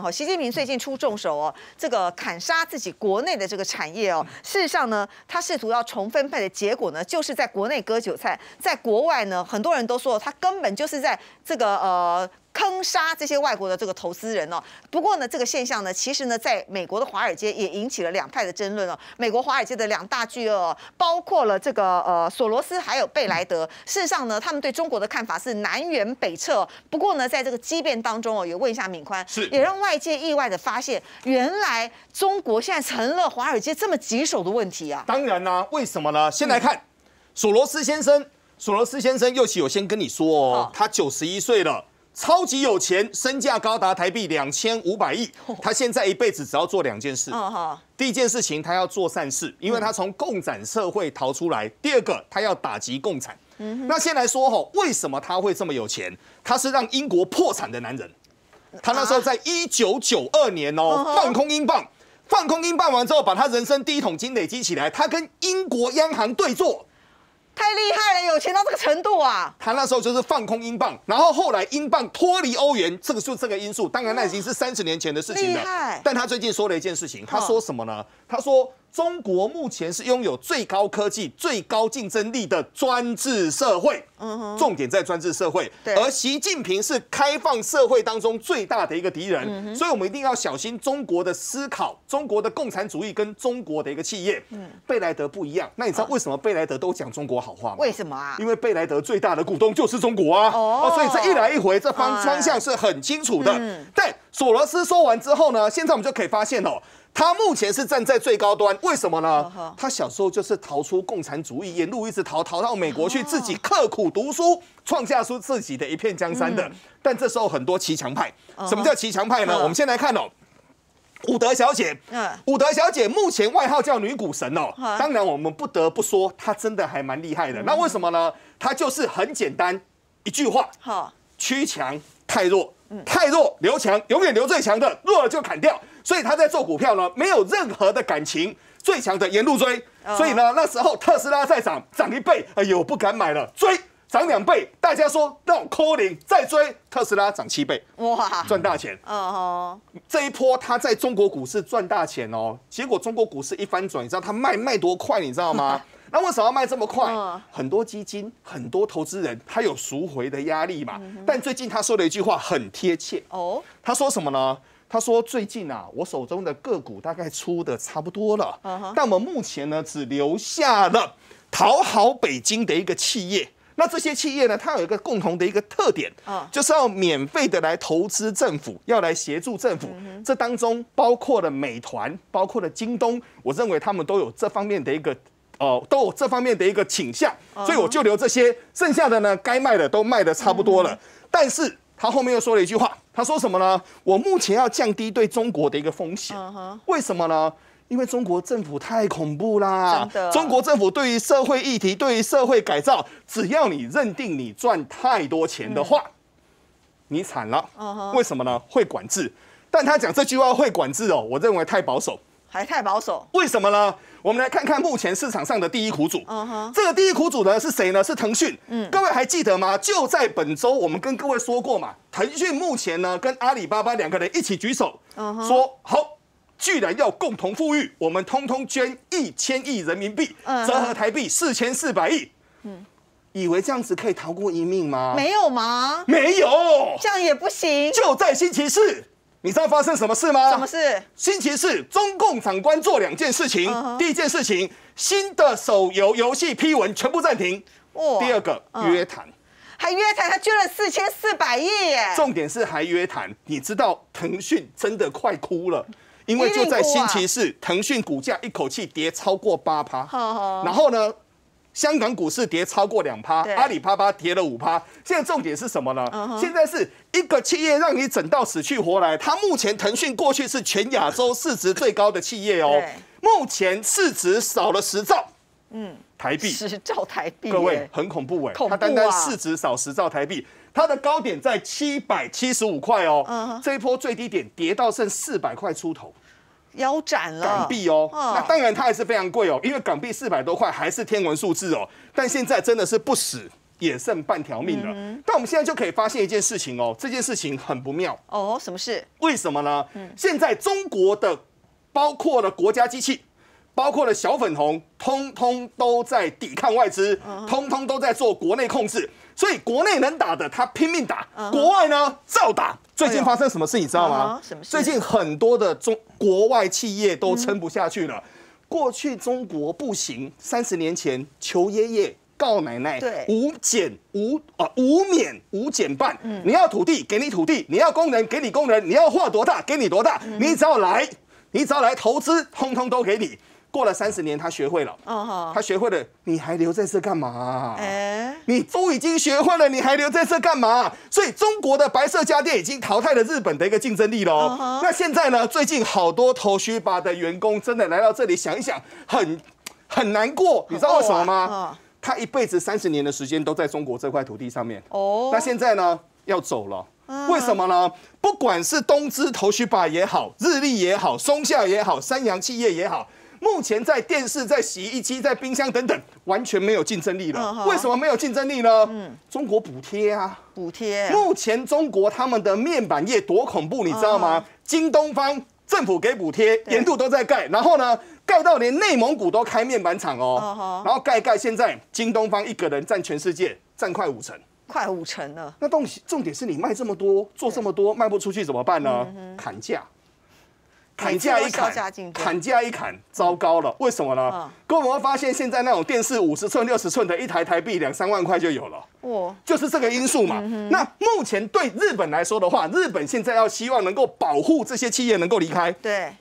好，习近平最近出重手哦，这个砍杀自己国内的这个产业哦，事实上呢，他试图要重分配的结果呢，就是在国内割韭菜，在国外呢，很多人都说他根本就是在这个呃。坑杀这些外国的这个投资人哦。不过呢，这个现象呢，其实呢，在美国的华尔街也引起了两派的争论哦。美国华尔街的两大巨鳄，包括了这个呃索罗斯还有贝莱德。事实上呢，他们对中国的看法是南辕北辙。不过呢，在这个激变当中哦，也问一下敏宽，是也让外界意外的发现，原来中国现在成了华尔街这么棘手的问题啊。当然啦，为什么呢？先来看索罗斯先生，索罗斯先生，又其我先跟你说哦，他九十一岁了。超级有钱，身价高达台币两千五百亿。他现在一辈子只要做两件事。第一件事情，他要做善事，因为他从共产社会逃出来。第二个，他要打击共产。那先来说吼，为什么他会这么有钱？他是让英国破产的男人。他那时候在一九九二年哦，放空英镑，放空英镑完之后，把他人生第一桶金累积起来。他跟英国央行对坐。太厉害了，有钱到这个程度啊！他那时候就是放空英镑，然后后来英镑脱离欧元，这个就这个因素。当然那已经是三十年前的事情了。但他最近说了一件事情，他说什么呢？他说。中国目前是拥有最高科技、最高竞争力的专制社会，嗯哼，重点在专制社会。对，而习近平是开放社会当中最大的一个敌人，所以我们一定要小心中国的思考、中国的共产主义跟中国的一个企业。嗯，贝莱德不一样。那你知道为什么贝莱德都讲中国好话吗？为什么啊？因为贝莱德最大的股东就是中国啊！哦，所以这一来一回，这方方向是很清楚的。但索罗斯说完之后呢，现在我们就可以发现哦，他目前是站在最高端，为什么呢？他小时候就是逃出共产主义，一路一直逃逃到美国去，自己刻苦读书，创下出自己的一片江山的。但这时候很多骑墙派，什么叫骑墙派呢？我们先来看哦，伍德小姐，嗯，伍德小姐目前外号叫女股神哦。当然，我们不得不说她真的还蛮厉害的。那为什么呢？她就是很简单一句话，好，趋强太弱。太弱留强，永远留最强的，弱了就砍掉。所以他在做股票呢，没有任何的感情，最强的沿路追。所以呢，那时候特斯拉在涨，涨一倍，哎呦不敢买了，追涨两倍，大家说 l i n 零再追，特斯拉涨七倍，哇，赚大钱。哦这一波他在中国股市赚大钱哦，结果中国股市一翻转，你知道他卖卖多快，你知道吗？那为什么要卖这么快？很多基金、很多投资人他有赎回的压力嘛？但最近他说了一句话很贴切哦。他说什么呢？他说最近啊，我手中的个股大概出的差不多了。但我们目前呢，只留下了讨好北京的一个企业。那这些企业呢，它有一个共同的一个特点，就是要免费的来投资政府，要来协助政府。这当中包括了美团，包括了京东。我认为他们都有这方面的一个。哦，都有这方面的一个倾向，所以我就留这些，剩下的呢，该卖的都卖的差不多了。但是他后面又说了一句话，他说什么呢？我目前要降低对中国的一个风险，为什么呢？因为中国政府太恐怖啦，中国政府对于社会议题、对于社会改造，只要你认定你赚太多钱的话，你惨了。为什么呢？会管制。但他讲这句话会管制哦，我认为太保守。还太保守，为什么呢？我们来看看目前市场上的第一苦主。嗯哼，这个第一苦主呢是谁呢？是腾讯。嗯，各位还记得吗？就在本周，我们跟各位说过嘛，腾讯目前呢跟阿里巴巴两个人一起举手，嗯说好，居然要共同富裕，我们通通捐一千亿人民币，折合台币四千四百亿。嗯，以为这样子可以逃过一命吗？没有吗？没有，这样也不行。就在星期四，你知道发生什么事吗？什么事？星期四，中共长官做两件事情。第一件事情，新的手游游戏批文全部暂停。第二个约谈，还约谈，他捐了四千四百亿。重点是还约谈，你知道腾讯真的快哭了，因为就在星期四，腾讯股价一口气跌超过八趴。好好。然后呢？香港股市跌超过两趴，阿里巴巴跌了五趴。现在重点是什么呢？现在是一个企业让你整到死去活来。它目前，腾讯过去是全亚洲市值最高的企业哦。目前市值少了十兆，嗯，台币十兆台币，各位很恐怖哎，它单单市值少十兆台币，它的高点在七百七十五块哦，这一波最低点跌到剩四百块出头。腰斩了港币哦，那当然它还是非常贵哦，因为港币四百多块还是天文数字哦。但现在真的是不死也剩半条命了。但我们现在就可以发现一件事情哦，这件事情很不妙哦。什么事？为什么呢？现在中国的，包括了国家机器，包括了小粉红，通通都在抵抗外资，通通都在做国内控制。所以国内能打的，他拼命打；国外呢，照打。最近发生什么事你知道吗？最近很多的中国外企业都撑不下去了。过去中国不行，三十年前求爷爷告奶奶，对，无减无啊无免无减半。嗯，你要土地给你土地，你要工人给你工人，你要画多大给你多大，你只要来，你只要来投资，通通都给你。过了三十年，他学会了，哦，他学会了，你还留在这干嘛？你都已经学会了，你还留在这干嘛？所以中国的白色家电已经淘汰了日本的一个竞争力了。那现在呢？最近好多头须巴的员工真的来到这里想一想，很很难过，你知道为什么吗？他一辈子三十年的时间都在中国这块土地上面。哦，那现在呢要走了，为什么呢？不管是东芝头须巴也好，日立也好，松下也好，三洋企业也好。目前在电视、在洗衣机、在冰箱等等，完全没有竞争力了。为什么没有竞争力呢？嗯，中国补贴啊，补贴。目前中国他们的面板业多恐怖，你知道吗？京东方政府给补贴，年度都在盖，然后呢，盖到连内蒙古都开面板厂哦。然后盖盖，现在京东方一个人占全世界占快五成，快五成了。那东西重点是你卖这么多，做这么多，卖不出去怎么办呢？砍价。砍价一砍，砍价一砍，糟糕了！为什么呢？各位会发现，现在那种电视五十寸、六十寸的一台，台币两三万块就有了。哦，就是这个因素嘛。那目前对日本来说的话，日本现在要希望能够保护这些企业能够离开。对。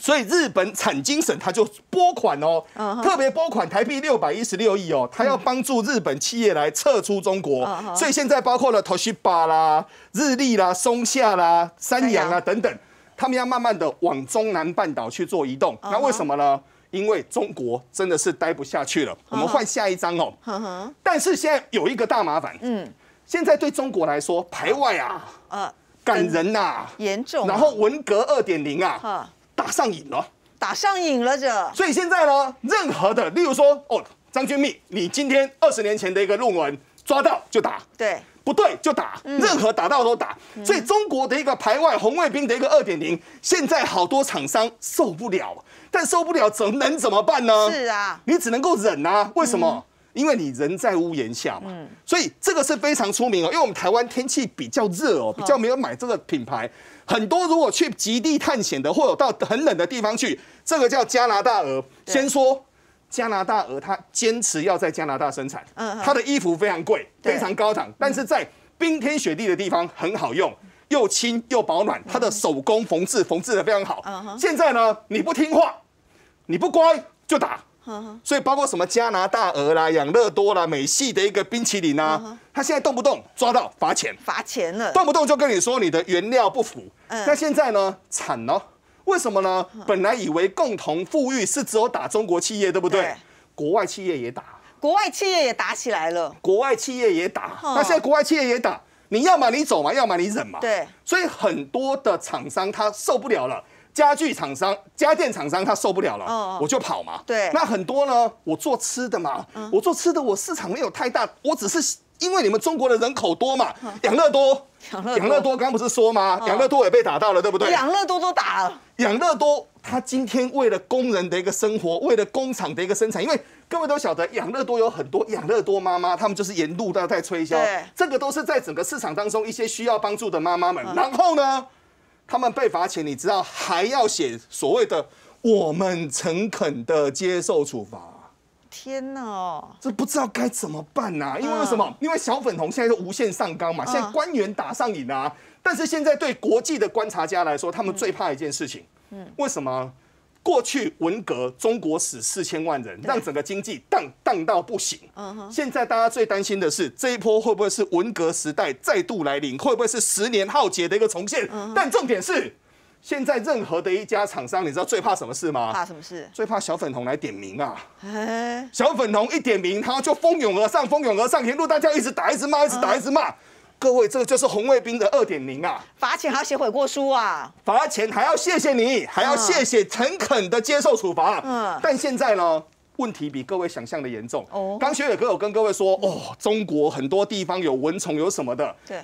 所以日本产经省它就拨款哦，特别拨款台币六百一十六亿哦，它要帮助日本企业来撤出中国。所以现在包括了 Toshiba 啦、日立啦、松下啦、三洋啊等等。他们要慢慢的往中南半岛去做移动，那为什么呢？因为中国真的是待不下去了。我们换下一张哦。但是现在有一个大麻烦。嗯。现在对中国来说排外啊，呃，感人呐，严重。然后文革二点零啊，打上瘾了，打上瘾了这。所以现在呢，任何的，例如说，哦，张君秘，你今天二十年前的一个论文。抓到就打，对，不对就打，任何打到都打，所以中国的一个排外红卫兵的一个二点零，现在好多厂商受不了，但受不了怎能怎么办呢？是啊，你只能够忍啊。为什么？因为你人在屋檐下嘛。嗯，所以这个是非常出名哦，因为我们台湾天气比较热哦，比较没有买这个品牌，很多如果去极地探险的，或者到很冷的地方去，这个叫加拿大鹅。先说。加拿大鹅，它坚持要在加拿大生产，嗯，它的衣服非常贵，非常高档，但是在冰天雪地的地方很好用，又轻又保暖，它的手工缝制，缝制的非常好。现在呢，你不听话，你不乖就打。所以包括什么加拿大鹅啦、养乐多啦、美系的一个冰淇淋啦，它现在动不动抓到罚钱，罚钱了，动不动就跟你说你的原料不符。那现在呢，惨了。为什么呢？本来以为共同富裕是只有打中国企业，对不对？国外企业也打，国外企业也打起来了。国外企业也打，那现在国外企业也打，你要么你走嘛，要么你忍嘛。对，所以很多的厂商他受不了了，家具厂商、家电厂商他受不了了，我就跑嘛。对，那很多呢，我做吃的嘛，我做吃的，我市场没有太大，我只是因为你们中国的人口多嘛，养乐多，养乐多刚不是说吗？养乐多也被打到了，对不对？养乐多都打了。养乐多，他今天为了工人的一个生活，为了工厂的一个生产，因为各位都晓得，养乐多有很多养乐多妈妈，他们就是沿路都在推销，这个都是在整个市场当中一些需要帮助的妈妈们。然后呢，他们被罚前，你知道还要写所谓的“我们诚恳的接受处罚”。天哪，这不知道该怎么办呐！因为什么？因为小粉红现在是无限上纲嘛，现在官员打上瘾啊。但是现在对国际的观察家来说，他们最怕一件事情，嗯，为什么？过去文革中国死四千万人，让整个经济荡荡到不行。嗯哼。现在大家最担心的是，这一波会不会是文革时代再度来临？会不会是十年浩劫的一个重现？但重点是，现在任何的一家厂商，你知道最怕什么事吗？怕什么事？最怕小粉红来点名啊！小粉红一点名，他就蜂拥而上，蜂拥而上，一路大叫，一直打，一直骂，一直打，一直骂。各位，这个就是红卫兵的二点零啊！罚钱还要写悔过书啊！罚钱还要谢谢你，还要谢谢，诚恳的接受处罚。嗯，但现在呢，问题比各位想象的严重。哦，刚学友哥有跟各位说，哦，中国很多地方有蚊虫，有什么的？对。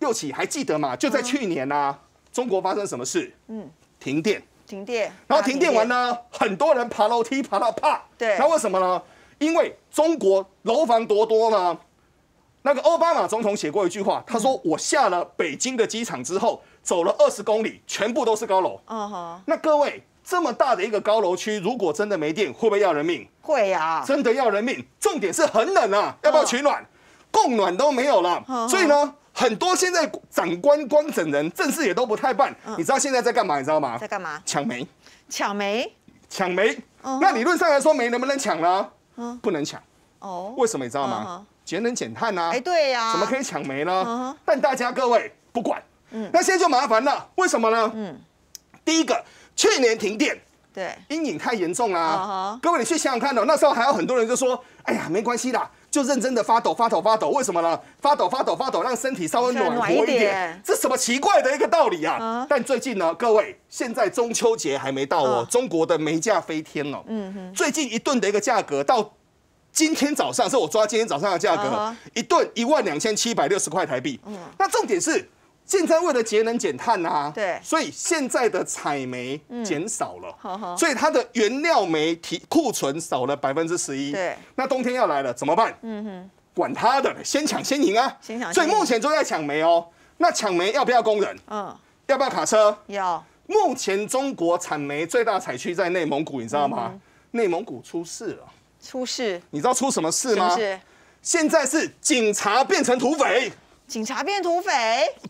六起还记得吗？就在去年呐，中国发生什么事？嗯，停电。停电。然后停电完呢，很多人爬楼梯爬到怕。对。那为什么呢？因为中国楼房多多呢。那个奥巴马总统写过一句话，他说：“我下了北京的机场之后，走了二十公里，全部都是高楼。哦那各位，这么大的一个高楼区，如果真的没电，会不会要人命？会呀，真的要人命。重点是很冷啊，要不要取暖？供暖都没有了。所以呢，很多现在长官光整人，政事也都不太办。你知道现在在干嘛？你知道吗？在干嘛？抢煤！抢煤！抢煤！那理论上来说，煤能不能抢呢？不能抢。哦，为什么？你知道吗？”节能减碳呐，哎对呀，怎么可以抢煤呢？但大家各位不管，嗯，那现在就麻烦了，为什么呢？嗯，第一个去年停电，对，阴影太严重啦。各位你去想想看哦，那时候还有很多人就说，哎呀没关系啦，就认真的发抖发抖发抖，为什么呢？发抖发抖发抖，让身体稍微暖和一点，这什么奇怪的一个道理啊？但最近呢，各位现在中秋节还没到哦，中国的煤价飞天哦，嗯哼，最近一顿的一个价格到。今天早上是我抓今天早上的价格，一顿一万两千七百六十块台币。嗯，那重点是现在为了节能减碳呐，对，所以现在的采煤减少了，所以它的原料煤提库存少了百分之十一。对，那冬天要来了怎么办？嗯哼，管他的，先抢先赢啊！先抢。所以目前都在抢煤哦。那抢煤要不要工人？嗯，要不要卡车？要。目前中国产煤最大采区在内蒙古，你知道吗？内蒙古出事了。出事，你知道出什么事吗？现在是警察变成土匪，警察变土匪，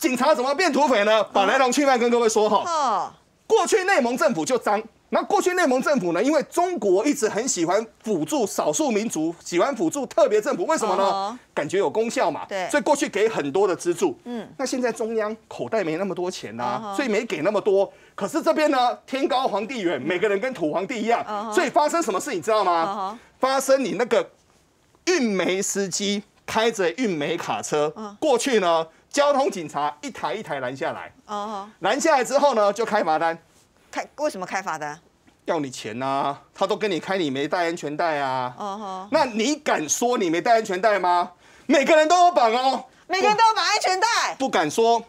警察怎么变土匪呢？把来龙去脉跟各位说哈。过去内蒙政府就脏，那过去内蒙政府呢？因为中国一直很喜欢辅助少数民族，喜欢辅助特别政府，为什么呢？感觉有功效嘛。对，所以过去给很多的资助。嗯，那现在中央口袋没那么多钱呐，所以没给那么多。可是这边呢，天高皇帝远，每个人跟土皇帝一样，所以发生什么事你知道吗？发生你那个运煤司机开着运煤卡车过去呢，交通警察一台一台拦下来。哦拦下来之后呢，就开罚单。开为什么开罚单？要你钱呐！他都跟你开你没带安全带啊。哦那你敢说你没带安全带吗？每个人都有绑哦，每个人都有绑安全带。不敢说。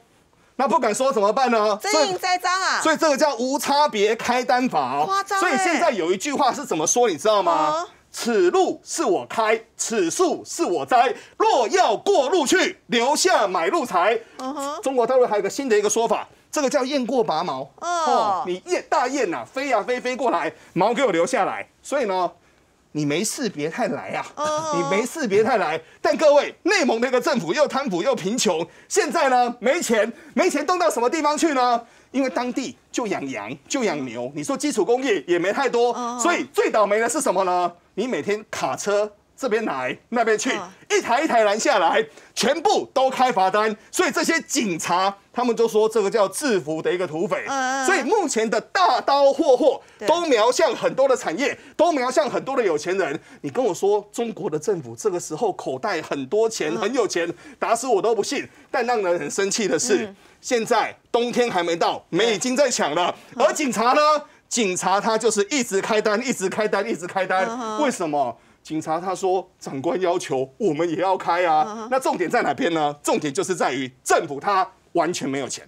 那不敢说怎么办呢？所以栽赃啊！所以这个叫无差别开单法夸张。所以现在有一句话是怎么说，你知道吗？此路是我开，此树是我栽。若要过路去，留下买路财。中国大陆还有个新的一个说法，这个叫雁过拔毛。哦，你雁大雁呐，飞呀飞，飞过来，毛给我留下来。所以呢。你没事别太来啊！你没事别太来。但各位，内蒙那个政府又贪腐又贫穷，现在呢没钱，没钱动到什么地方去呢？因为当地就养羊，就养牛。你说基础工业也没太多，所以最倒霉的是什么呢？你每天卡车。这边来，那边去，一台一台拦下来，全部都开罚单。所以这些警察，他们就说这个叫制服的一个土匪。所以目前的大刀霍霍都瞄向很多的产业，都瞄向很多的有钱人。你跟我说中国的政府这个时候口袋很多钱，很有钱，打死我都不信。但让人很生气的是，现在冬天还没到，煤已经在抢了。而警察呢？警察他就是一直开单，一直开单，一直开单。为什么？警察他说：“长官要求我们也要开啊，那重点在哪边呢？重点就是在于政府他完全没有钱。”